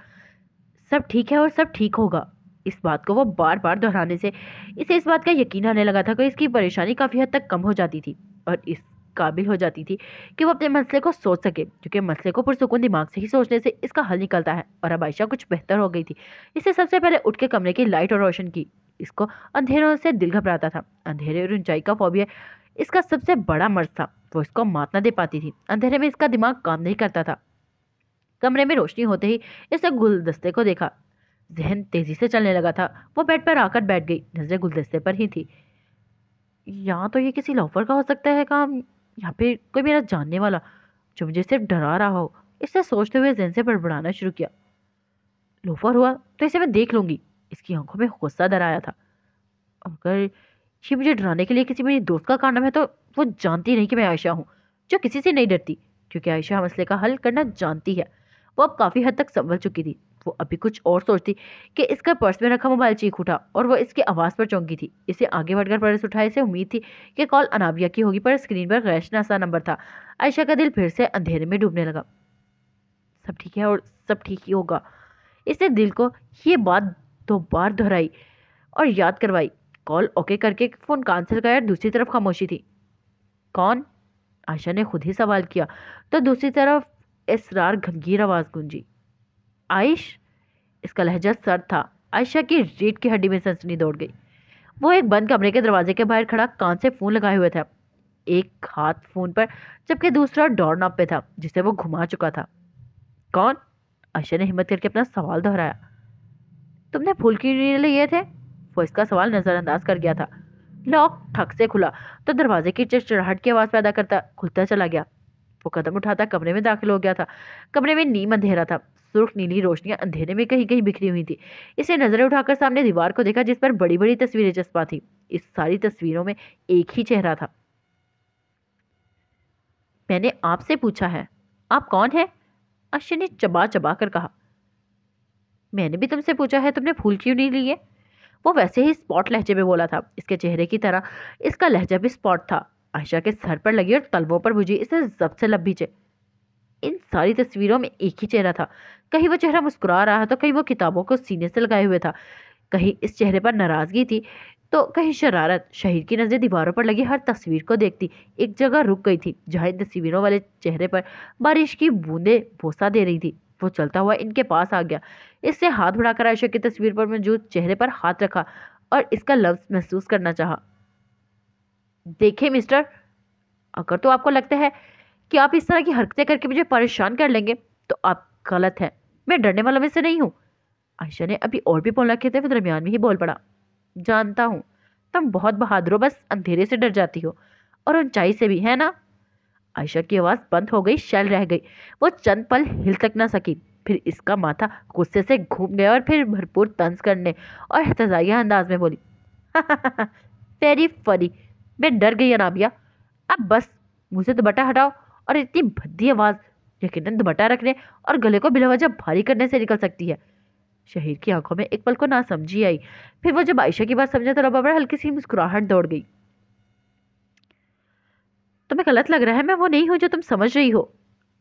सब ठीक है और सब ठीक होगा इस बात को वो बार बार दोहराने से इसे इस बात का यकीन आने लगा था कि इसकी परेशानी काफ़ी हद तक कम हो जाती थी और इस काबिल हो जाती थी कि वो अपने मसले को सोच सके क्योंकि मसले को पुरसकून दिमाग से ही सोचने से इसका हल निकलता है और अब आयशा कुछ बेहतर हो गई थी इसे सबसे पहले उठ के कमरे की लाइट और रोशन की इसको अंधेरों से दिल घबराता था अंधेरे और ऊंचाई का फॉबिया इसका सबसे बड़ा मर्ज था वो इसको मात ना दे पाती थी अंधेरे में इसका दिमाग काम नहीं करता था कमरे में रोशनी होते ही इसने गुलदस्ते को देखा जहन तेज़ी से चलने लगा था वो बेड पर आकर बैठ गई नज़रें गुलदस्ते पर ही थी यहाँ तो ये किसी लॉफर का हो सकता है काम यहाँ पे कोई मेरा जानने वाला जो मुझे सिर्फ डरा रहा हो इसने सोचते हुए जहन से बड़बड़ाना शुरू किया लोफर हुआ तो इसे मैं देख लूँगी इसकी आंखों में गुस्सा डराया था अगर शिव मुझे डराने के लिए किसी मेरी दोस्त का कारण है तो वो जानती नहीं कि मैं आयशा हूँ जो किसी से नहीं डरती क्योंकि आयशा मसले का हल करना जानती है वो अब काफ़ी हद तक संभल चुकी थी वो अभी कुछ और सोचती कि इसका पर्स में रखा मोबाइल चीख उठा और वो इसकी आवाज़ पर चौंकी थी इसे आगे बढ़कर पर्स उठाए से उम्मीद थी कि कॉल अनाबिया की होगी पर स्क्रीन पर गैशना सा नंबर था आयशा का दिल फिर से अंधेरे में डूबने लगा सब ठीक है और सब ठीक ही होगा इसने दिल को ये बात दो बार दोहराई और याद करवाई कॉल ओके करके फ़ोन कैंसिल कराया दूसरी तरफ खामोशी थी कौन आशा ने खुद ही सवाल किया तो दूसरी तरफ इसरार गंभीर आवाज़ गूंजी आयश इसका लहजा सर था आयशा की रीढ़ की हड्डी में सनसनी दौड़ गई वो एक बंद कमरे के दरवाजे के बाहर खड़ा कान से फ़ोन लगाए हुए था एक हाथ फ़ोन पर जबकि दूसरा डोर नॉप पे था जिसे वो घुमा चुका था कौन आयशा ने हिम्मत करके अपना सवाल दोहराया तुमने फूल क्यों लिए थे वो इसका सवाल नज़रअंदाज कर गया था लॉक ठक से खुला तो दरवाजे की चिड़चिड़ाहट की आवाज़ पैदा करता खुलता चला गया वो कदम उठाता कमरे में दाखिल हो गया था कमरे में नीम अंधेरा था सुर्ख नीली रोशनियां अंधेरे में कहीं कहीं बिखरी हुई थी इसे नजरें उठाकर सामने दीवार को देखा जिस पर बड़ी बड़ी तस्वीरें चस्पा थी इस सारी तस्वीरों में एक ही चेहरा था मैंने आपसे पूछा है आप कौन है अश्य ने चबा चबा कर कहा मैंने भी तुमसे पूछा है तुमने फूल क्यों नहीं लिए वो वैसे ही स्पॉट लहजे में बोला था इसके चेहरे की तरह इसका लहजा भी स्पॉट था आयशा के सर पर लगी और तलवों पर बुझी इसे जब से लबीचे इन सारी तस्वीरों में एक ही चेहरा था कहीं वो चेहरा मुस्कुरा रहा था कहीं वो किताबों को सीने से लगाए हुए था कहीं इस चेहरे पर नाराज़गी थी तो कहीं शरारत शहीद की नज़र दीवारों पर लगी हर तस्वीर को देखती एक जगह रुक गई थी जहाँ इन तस्वीरों वाले चेहरे पर बारिश की बूंदें भोसा दे रही थी वो चलता हुआ इनके पास आ गया इससे हाथ बढ़ाकर आयशा की तस्वीर पर मौजूद चेहरे पर हाथ रखा और इसका लफ्ज महसूस करना चाहा देखे मिस्टर अगर तो आपको लगता है कि आप इस तरह की हरकतें करके मुझे परेशान कर लेंगे तो आप गलत हैं मैं डरने वाला में से नहीं हूँ आयशा ने अभी और भी बोल रखे थे वो दरमियान में ही बोल पड़ा जानता हूँ तुम बहुत बहादुर हो बस अंधेरे से डर जाती हो और ऊंचाई से भी है ना आयशा की आवाज़ बंद हो गई शैल रह गई वो चंद पल हिल तक ना सकी फिर इसका माथा गुस्से से घूम गया और फिर भरपूर तंज करने और एहतजाइया अंदाज में बोली वेरी फनी मैं डर गई अनाबिया अब बस मुझे दुपट्टा हटाओ और इतनी भद्दी आवाज़ यकीन दुपट्टा रखने और गले को बिलावजह भारी करने से निकल सकती है शहीर की आंखों में एक पल को ना समझी आई फिर वो जब आयशा की बात समझा तो बड़ा हल्की सी मुस्कुराहट दौड़ गई तुम्हें गलत लग रहा है मैं वो नहीं हूँ जो तुम समझ रही हो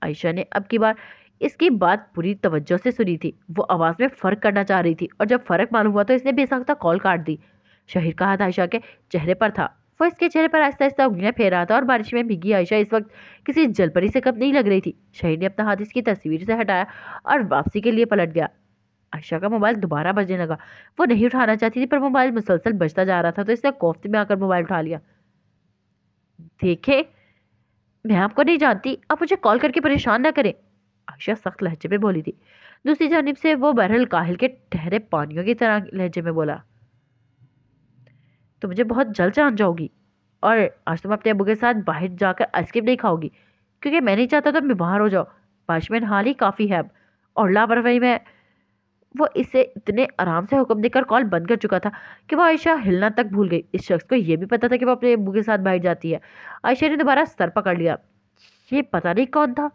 आयशा ने अब की बार इसकी बात पूरी तवज्जो से सुनी थी वो आवाज़ में फ़र्क करना चाह रही थी और जब फ़र्क मालूम हुआ तो इसने बेसाख्ता कॉल काट दी शहीर का हाथ आयशा के चेहरे पर था वो इसके चेहरे पर आहिस्ता आहिस्ता उंगलियाँ फेर रहा था और बारिश में भीगी आयशा इस वक्त किसी जलपरी से कब नहीं लग रही थी शहीर ने अपना हाथ इसकी तस्वीर से हटाया और वापसी के लिए पलट गया आयशा का मोबाइल दोबारा बजने लगा वो नहीं उठाना चाहती थी पर मोबाइल मुसलसल बजता जा रहा था तो इसने कोफ्ते में आकर मोबाइल उठा लिया देखे मैं आपको नहीं जानती आप मुझे कॉल करके परेशान ना करें आयशा सख्त लहजे में बोली थी दूसरी जानब से वो बहरल काहिल के ठहरे पानियों की तरह लहजे में बोला तो मुझे बहुत जल्द जान जाओगी और आज तुम अपने अबू के साथ बाहर जाकर आइसक्रीम नहीं खाओगी क्योंकि मैं नहीं चाहता तुम बीमार हो जाओ में हाल ही काफ़ी है अब और लापरवाही में वो इसे इतने आराम से हुक्म देकर कॉल बंद कर चुका था कि वह आयशा हिलना तक भूल गई इस शख्स को यह भी पता था कि वह अपने अबू के साथ बैठ जाती है आयशा ने दोबारा सर पकड़ लिया ये पता नहीं कौन था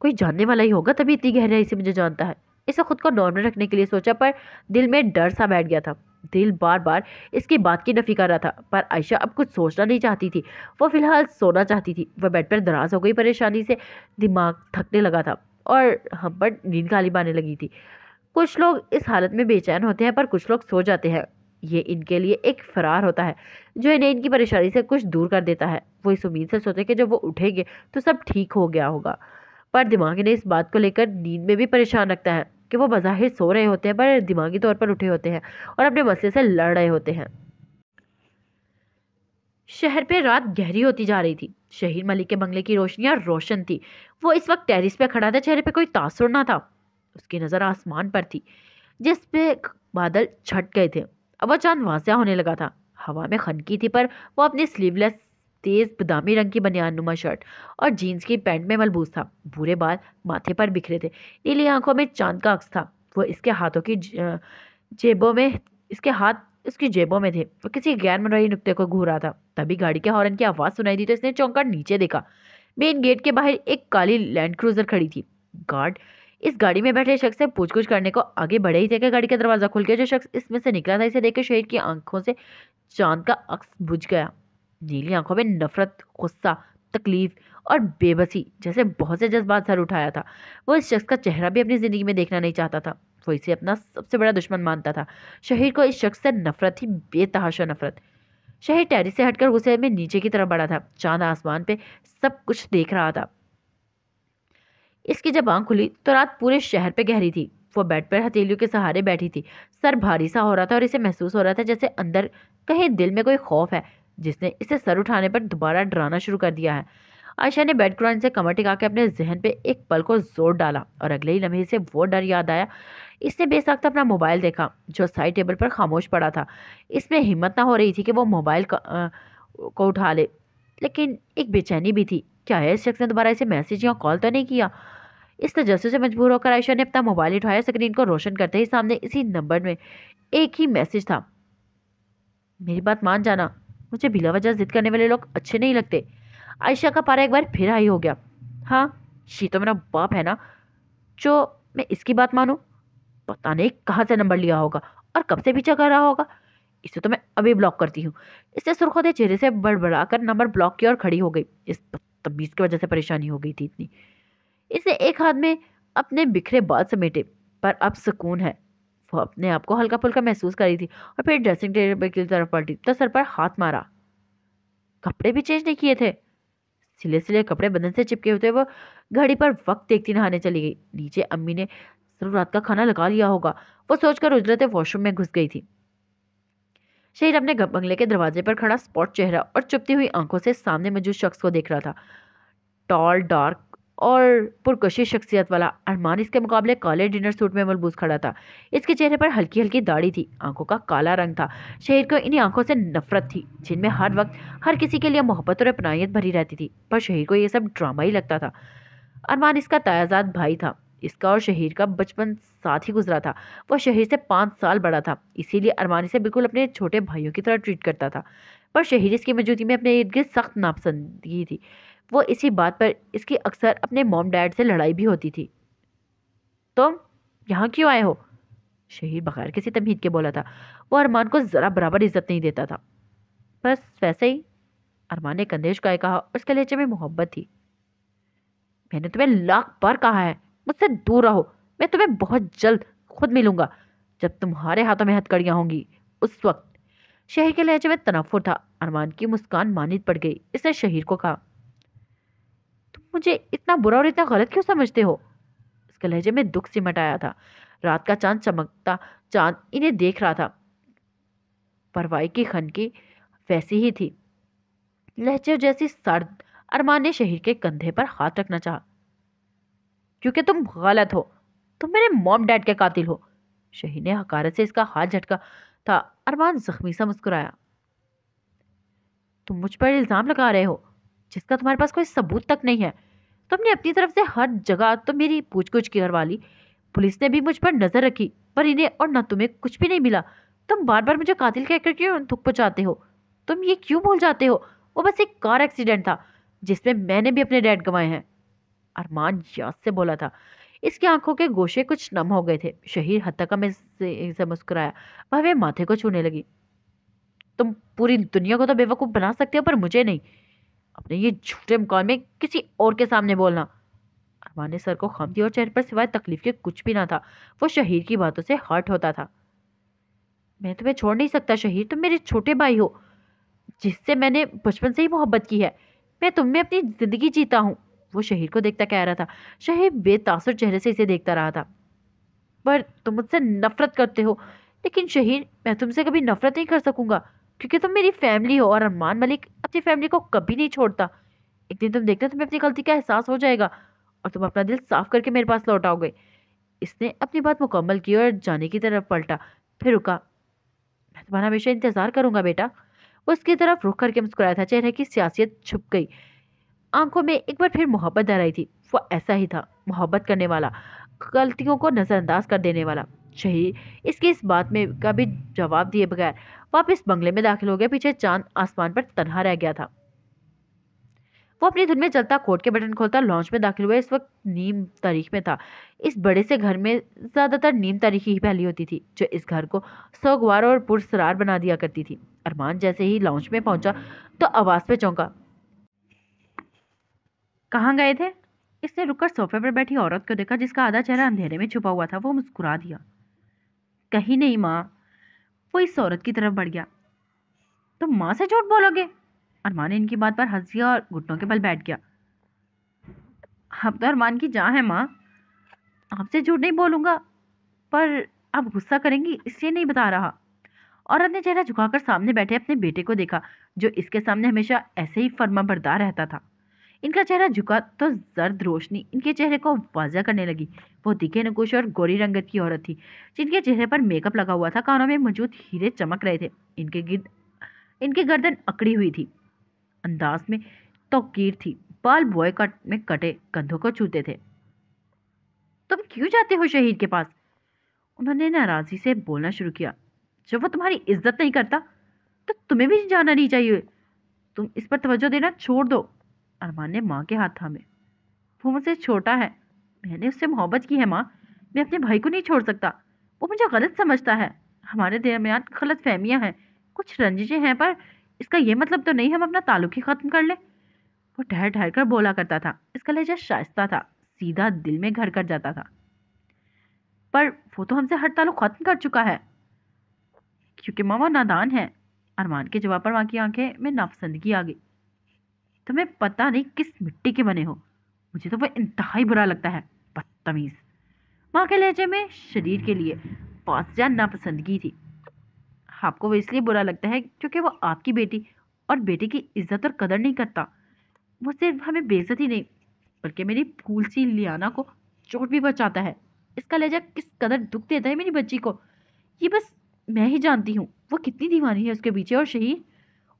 कोई जानने वाला ही होगा तभी इतनी गहराई से मुझे जानता है इसे खुद को नॉर्मल रखने के लिए सोचा पर दिल में डर सा बैठ गया था दिल बार बार इसकी बात की नफी कर रहा था पर आयशा अब कुछ सोचना नहीं चाहती थी वो फिलहाल सोना चाहती थी वह बेड पर दराज हो गई परेशानी से दिमाग थकने लगा था और हम हाँ, पर नींद खाली पाने लगी थी कुछ लोग इस हालत में बेचैन होते हैं पर कुछ लोग सो जाते हैं ये इनके लिए एक फरार होता है जो इन्हें इनकी परेशानी से कुछ दूर कर देता है वो इस उम्मीद से सोते कि जब वो उठेंगे तो सब ठीक हो गया होगा पर दिमाग इन्हें इस बात को लेकर नींद में भी परेशान रखता है कि वो बज़ाहिर सो रहे होते हैं पर दिमागी तौर पर उठे होते हैं और अपने मसले से लड़ रहे होते हैं शहर पे रात गहरी होती जा रही थी शहीद मलिक के बंगले की रोशनियाँ रोशन थी वो इस वक्त टेरिस पे खड़ा था चेहरे पे कोई तासुर ना था उसकी नज़र आसमान पर थी जिस पे बादल छट गए थे अब वह चांद वाजिया होने लगा था हवा में खनकी थी पर वो अपनी स्लीवलेस तेज़ बदामी रंग की बनियान नुमा शर्ट और जीन्स की पैंट में मलबूस था भूरे बाल माथे पर बिखरे थे नीली आंखों में चांद का अक्स था वो इसके हाथों की जेबों में इसके हाथ उसकी जेबों में थे वो किसी गैर मनोई नुकते को घूर रहा था तभी गाड़ी के हॉर्न की आवाज़ सुनाई दी तो इसने चौंका नीचे देखा मेन गेट के बाहर एक काली लैंड क्रूजर खड़ी थी गार्ड इस गाड़ी में बैठे शख्स से पूछगछ करने को आगे बढ़े ही थे कि गाड़ी का दरवाज़ा खुल गया जो शख्स इसमें से निकला था इसे देखकर शहीद की आंखों से चांद का अक्स बुझ गया नीली आंखों में नफरत गुस्सा तकलीफ और बेबसी जैसे बहुत से जज्बात सर उठाया था वो इस शख्स का चेहरा भी अपनी ज़िंदगी में देखना नहीं चाहता था वो इसे अपना सबसे बड़ा दुश्मन मानता था शहीर को इस शख्स से नफरत ही बेतहाशा नफरत शहीर टेरिस से हटकर गुस्से में नीचे की तरफ बढ़ा था चांद आसमान पे सब कुछ देख रहा था इसकी जब आंख खुली तो रात पूरे शहर पे गहरी थी वो बेड पर हथेलियों के सहारे बैठी थी सर भारी सा हो रहा था और इसे महसूस हो रहा था जैसे अंदर कहीं दिल में कोई खौफ है जिसने इसे सर उठाने पर दोबारा डराना शुरू कर दिया है आयशा ने बेड क्रॉन से कमर टिका के अपने जहन पे एक पल को जोर डाला और अगले ही लम्हे से वो डर याद आया इसने बेसाख्त अपना मोबाइल देखा जो साइड टेबल पर खामोश पड़ा था इसमें हिम्मत ना हो रही थी कि वो मोबाइल को उठा ले लेकिन एक बेचैनी भी थी क्या है इस शख्स ने दोबारा इसे मैसेज या कॉल तो नहीं किया इस तजस्व से मजबूर होकर आयशा ने अपना मोबाइल उठाया स्क्रीन को रोशन करते ही सामने इसी नंबर में एक ही मैसेज था मेरी बात मान जाना मुझे बिला वजह जिद करने वाले लोग अच्छे नहीं लगते आयशा का पारा एक बार फिर हाई हो गया हाँ शी तो मेरा बाप है ना जो मैं इसकी बात मानूँ पता नहीं कहाँ से नंबर लिया होगा और कब से पीछा कर रहा होगा इसे तो मैं अभी ब्लॉक करती हूँ इससे सुरखोदे चेहरे से बड़बड़ा कर नंबर ब्लॉक किया और खड़ी हो गई इस तबीज़ की वजह से परेशानी हो गई थी इतनी इसे एक हाथ में अपने बिखरे बाल समेटे पर अब सुकून है वो अपने आप को हल्का फुल्का महसूस करी थी और फिर ड्रेसिंग टेबल की तरफ पलटी तो सर पर हाथ मारा कपड़े भी चेंज नहीं किए थे सिले सिले कपड़े बदन से चिपके होते वो घड़ी पर वक्त देखती नहाने चली गई नीचे अम्मी ने सिर्फ रात का खाना लगा लिया होगा वो सोचकर उजरते वॉशरूम में घुस गई थी शहीद अपने बंगले के दरवाजे पर खड़ा स्पॉट चेहरा और चुपती हुई आंखों से सामने मौजूद शख्स को देख रहा था टॉल डार्क और पुरकशिश शख्सियत वाला अरमान इसके मुकाबले काले डिनर सूट में मलबूस खड़ा था इसके चेहरे पर हल्की हल्की दाढ़ी थी आंखों का काला रंग था शहर को इन्हीं आंखों से नफरत थी जिनमें हर वक्त हर किसी के लिए मोहब्बत और अपनाइत भरी रहती थी पर शहर को यह सब ड्रामा ही लगता था अरमान इसका तायाजात भाई था इसका और शहीर का बचपन साथ ही गुजरा था वह शहीर से पाँच साल बड़ा था इसीलिए अरमान इसे बिल्कुल अपने छोटे भाइयों की तरह ट्रीट करता था पर शहीर इसकी मौजूदगी में अपने इर्द गिर्द सख्त नापसंदगी थी वो इसी बात पर इसकी अक्सर अपने मॉम डैड से लड़ाई भी होती थी तुम तो यहाँ क्यों आए हो शहीद बगैर किसी तमहीद के बोला था वो अरमान को ज़रा बराबर इज्जत नहीं देता था बस वैसे ही अरमान ने कंदेश का कहा उसके लहजे में मोहब्बत थी मैंने तुम्हें लाख बार कहा है मुझसे दूर रहो मैं तुम्हें बहुत जल्द खुद मिलूंगा जब तुम्हारे हाथों में हथकड़ियाँ होंगी उस वक्त शहीर के लहजे में तनाफुर था अरमान की मुस्कान मानित पड़ गई इसने शहीर को कहा मुझे इतना बुरा और इतना गलत क्यों समझते हो उसके लहजे में दुख सिमट आया था रात का चांद चमकता चांद इन्हें देख रहा था परवाई की खनकी वैसी ही थी लहजे जैसी सर्द अरमान ने शहीर के कंधे पर हाथ रखना चाहा क्योंकि तुम गलत हो तुम मेरे मॉम डैड के कातिल हो शहीर ने हकारत से इसका हाथ झटका था अरमान जख्मी सा मुस्कुराया तुम मुझ पर इल्ज़ाम लगा रहे हो जिसका तुम्हारे पास कोई सबूत तक नहीं है तुमने अपनी तरफ से हर जगह तो मेरी पूछ गुछ करवा ली पुलिस ने भी मुझ पर नज़र रखी पर इन्हें और न तुम्हें कुछ भी नहीं मिला तुम बार बार मुझे कातिल कहकर क्यों थुक पहुँचाते हो तुम ये क्यों भूल जाते हो वो बस एक कार एक्सीडेंट था जिसमें मैंने भी अपने डैड गंवाए हैं अरमान याद से बोला था इसकी आंखों के गोशे कुछ नम हो गए थे शहीर हत्या में से मुस्कुराया वह वे माथे को छूने लगी तुम पूरी दुनिया को तो बेवकूफ़ बना सकते हो पर मुझे नहीं अपने ये झूठे मुकाम में किसी और के सामने बोलना अरमान ने सर को खमती और चेहरे पर सिवाय तकलीफ के कुछ भी ना था वो शहीद की बातों से हर्ट होता था मैं तुम्हें छोड़ नहीं सकता शहीद तुम मेरे छोटे भाई हो जिससे मैंने बचपन से ही मोहब्बत की है मैं तुम में अपनी ज़िंदगी जीता हूँ वो शहीद को देखता कह रहा था शहीद बेतासर चेहरे से इसे देखता रहा था पर तुम मुझसे नफरत करते हो लेकिन शहीद मैं तुमसे कभी नफरत नहीं कर सकूँगा क्योंकि तुम मेरी फैमिली हो और अरमान मलिक अपनी फैमिली को कभी नहीं छोड़ता एक दिन तुम देखना तुम्हें अपनी गलती का एहसास हो जाएगा और तुम अपना दिल साफ करके मेरे पास लौट आओगे इसने अपनी बात मुकम्मल की और जाने की तरफ पलटा फिर रुका मैं तुम्हारा हमेशा इंतज़ार करूंगा बेटा वो उसकी तरफ रुक करके मुस्कुराया था चेहरे की सियासियत छुप गई आंखों में एक बार फिर मोहब्बत दहराई थी वो ऐसा ही था मोहब्बत करने वाला गलतियों को नज़रअंदाज कर देने वाला चाहिए इसके इस बात में का भी जवाब दिए बगैर वापस बंगले में दाखिल हो गया पीछे चांद आसमान पर तनहा रह गया था वो अपनी धुन में चलता कोर्ट के बटन खोलता लॉन्च में दाखिल हुआ इस वक्त नीम तारीख में था इस बड़े से घर में ज़्यादातर नीम तारीख ही पहली होती थी जो इस घर को सौगवार और पुरसरार बना दिया करती थी अरमान जैसे ही लॉन्च में पहुंचा तो आवाज़ पे चौंका कहाँ गए थे इसने रुककर सोफे पर बैठी औरत को देखा जिसका आधा चेहरा अंधेरे में छुपा हुआ था वो मुस्कुरा दिया कहीं नहीं माँ वो इस औरत की तरफ बढ़ गया तो माँ से झूठ बोलोगे अरमान ने इनकी बात पर हंस दिया और घुटनों के बल बैठ गया हम तो अरमान की जहाँ है माँ आपसे झूठ नहीं बोलूँगा पर आप गुस्सा करेंगी इसलिए नहीं बता रहा औरत ने चेहरा झुकाकर सामने बैठे अपने बेटे को देखा जो इसके सामने हमेशा ऐसे ही फर्मा बरदार रहता था इनका चेहरा झुका तो जर्द रोशनी इनके चेहरे को वाजा करने लगी वो दिखे नकुश और गोरी रंगत की औरत थी जिनके चेहरे पर मेकअप लगा हुआ था कानों में मौजूद हीरे चमक रहे थे इनके गिर्द इनकी गर्दन अकड़ी हुई थी अंदाज में तो कीर थी बाल बॉय कट में कटे कंधों को छूते थे तुम क्यों जाते हो शहीद के पास उन्होंने नाराज़गी से बोलना शुरू किया जब वो तुम्हारी इज्जत नहीं करता तो तुम्हें भी जाना नहीं चाहिए तुम इस पर तवज्जो देना छोड़ दो अरमान ने माँ के हाथ थामे वो मुझसे छोटा है मैंने उससे मोहब्बत की है माँ मैं अपने भाई को नहीं छोड़ सकता वो मुझे गलत समझता है हमारे दरमियान गलत फहमियाँ हैं कुछ रंजिशें हैं पर इसका यह मतलब तो नहीं हम अपना ताल्लुक ही ख़त्म कर लें वो ठहर ठहर कर बोला करता था इसका लहजा शाइस्ता था सीधा दिल में घर कर जाता था पर वो तो हमसे हर ताल्लुक ख़त्म कर चुका है क्योंकि मामा नादान है अरमान के जवाब पर माँ की आंखें में नापसंदगी आ गई तुम्हें पता नहीं किस मिट्टी के बने हो मुझे तो वह इंतहाई बुरा लगता है बदतमीज़ माँ के लहजे में शरीर के लिए पासजा नापसंदगी थी आपको वो इसलिए बुरा लगता है क्योंकि वो आपकी बेटी और बेटे की इज्जत और कदर नहीं करता वो सिर्फ हमें बेजत ही नहीं बल्कि मेरी फूल सी लियाना को चोट भी बचाता है इसका लहजा किस कदर दुख देता है मेरी बच्ची को ये बस मैं ही जानती हूँ वो कितनी दीवानी है उसके पीछे और शहीद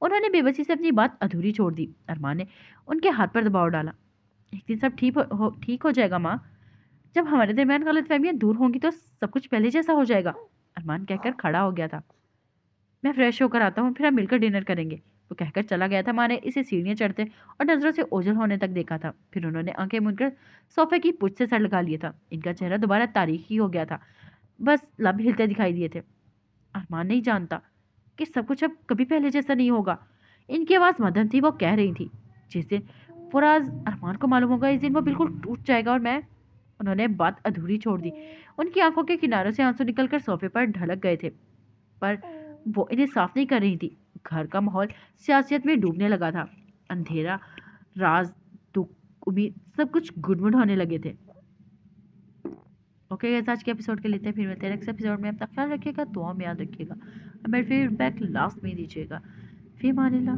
उन्होंने बेबसी से अपनी बात अधूरी छोड़ दी अरमान ने उनके हाथ पर दबाव डाला एक दिन सब ठीक हो ठीक हो जाएगा माँ जब हमारे दरमियान गलत फहमियाँ दूर होंगी तो सब कुछ पहले जैसा हो जाएगा अरमान कहकर खड़ा हो गया था मैं फ्रेश होकर आता हूँ फिर हम मिलकर डिनर करेंगे वो कहकर चला गया था माँ ने इसे सीढ़ियाँ चढ़ते और नज़रों से ओझल होने तक देखा था फिर उन्होंने आंखें मुनकर सोफे की पुछ से सर लगा लिया था इनका चेहरा दोबारा तारीखी हो गया था बस लब हिलते दिखाई दिए थे अरमान नहीं जानता कि सब कुछ अब कभी पहले जैसा नहीं होगा इनकी आवाज़ मध्यम थी वो कह रही थी जिस दिन फराज अरमान को मालूम होगा इस दिन वो बिल्कुल टूट जाएगा और मैं उन्होंने बात अधूरी छोड़ दी उनकी आंखों के किनारों से आंसू निकलकर सोफे पर ढलक गए थे पर वो इन्हें साफ नहीं कर रही थी घर का माहौल सियासियत में डूबने लगा था अंधेरा राज दुख उम्मीद सब कुछ गुडमुड होने लगे थे ओके okay, आज के एपिसोड के लेते हैं फिर मिलते हैं नेक्स्ट एपिसोड में अपना ख्याल रखिएगा दुआ में याद रखिएगा हमें फीडबैक लास्ट में दीजिएगा फिर मान ला